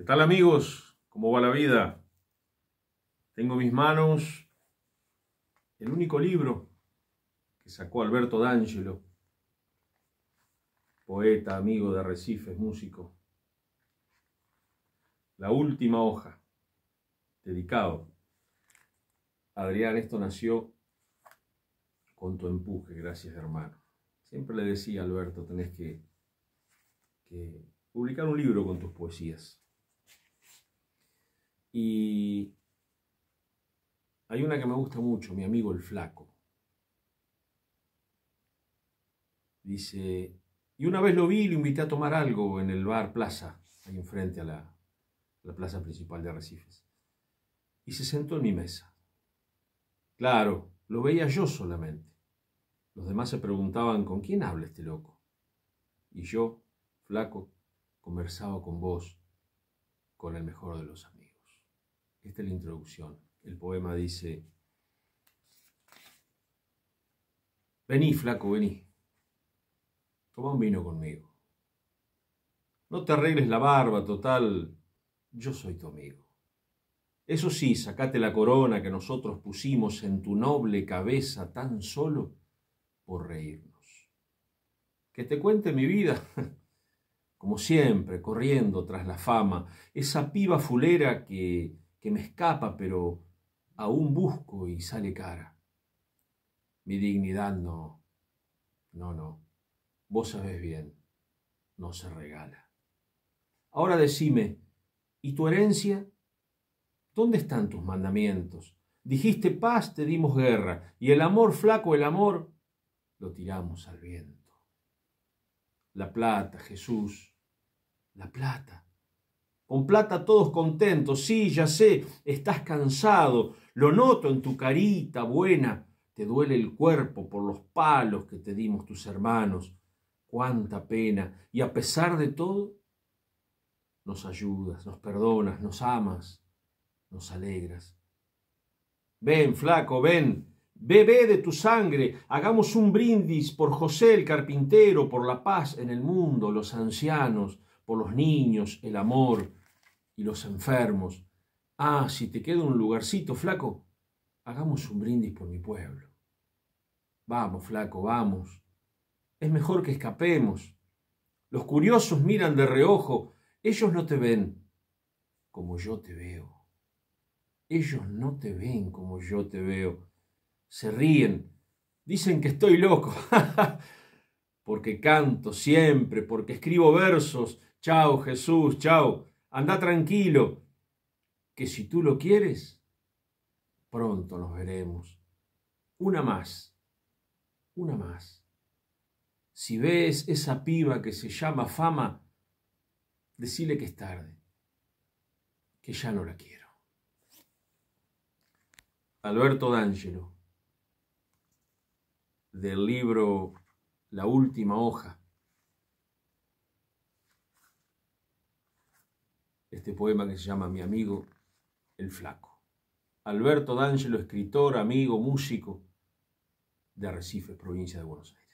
¿Qué tal amigos? ¿Cómo va la vida? Tengo en mis manos el único libro que sacó Alberto D'Angelo, poeta, amigo de Recife, músico. La última hoja, dedicado. Adrián, esto nació con tu empuje, gracias hermano. Siempre le decía a Alberto, tenés que publicar un libro con tus poesías y hay una que me gusta mucho, mi amigo el flaco. Dice, y una vez lo vi y lo invité a tomar algo en el bar Plaza, ahí enfrente a la, la plaza principal de Arrecifes. Y se sentó en mi mesa. Claro, lo veía yo solamente. Los demás se preguntaban, ¿con quién habla este loco? Y yo, flaco, conversaba con vos, con el mejor de los amigos. Esta es la introducción. El poema dice, vení flaco, vení, toma un vino conmigo. No te arregles la barba, total, yo soy tu amigo. Eso sí, sacate la corona que nosotros pusimos en tu noble cabeza tan solo por reírnos. Que te cuente mi vida, como siempre, corriendo tras la fama, esa piba fulera que que me escapa, pero aún busco y sale cara. Mi dignidad no, no, no, vos sabés bien, no se regala. Ahora decime, ¿y tu herencia? ¿Dónde están tus mandamientos? Dijiste paz, te dimos guerra, y el amor flaco, el amor, lo tiramos al viento. La plata, Jesús, la plata con plata todos contentos, sí, ya sé, estás cansado, lo noto en tu carita buena, te duele el cuerpo por los palos que te dimos tus hermanos, cuánta pena, y a pesar de todo, nos ayudas, nos perdonas, nos amas, nos alegras. Ven, flaco, ven, Bebé de tu sangre, hagamos un brindis por José el carpintero, por la paz en el mundo, los ancianos, por los niños, el amor, y los enfermos. Ah, si te queda un lugarcito, flaco, hagamos un brindis por mi pueblo. Vamos, flaco, vamos. Es mejor que escapemos. Los curiosos miran de reojo. Ellos no te ven como yo te veo. Ellos no te ven como yo te veo. Se ríen. Dicen que estoy loco. porque canto siempre, porque escribo versos. Chao Jesús, chao. Anda tranquilo, que si tú lo quieres, pronto nos veremos. Una más, una más. Si ves esa piba que se llama fama, decile que es tarde, que ya no la quiero. Alberto D'Angelo, del libro La última hoja, este poema que se llama Mi amigo el Flaco. Alberto D'Angelo, escritor, amigo, músico de Arrecife, provincia de Buenos Aires.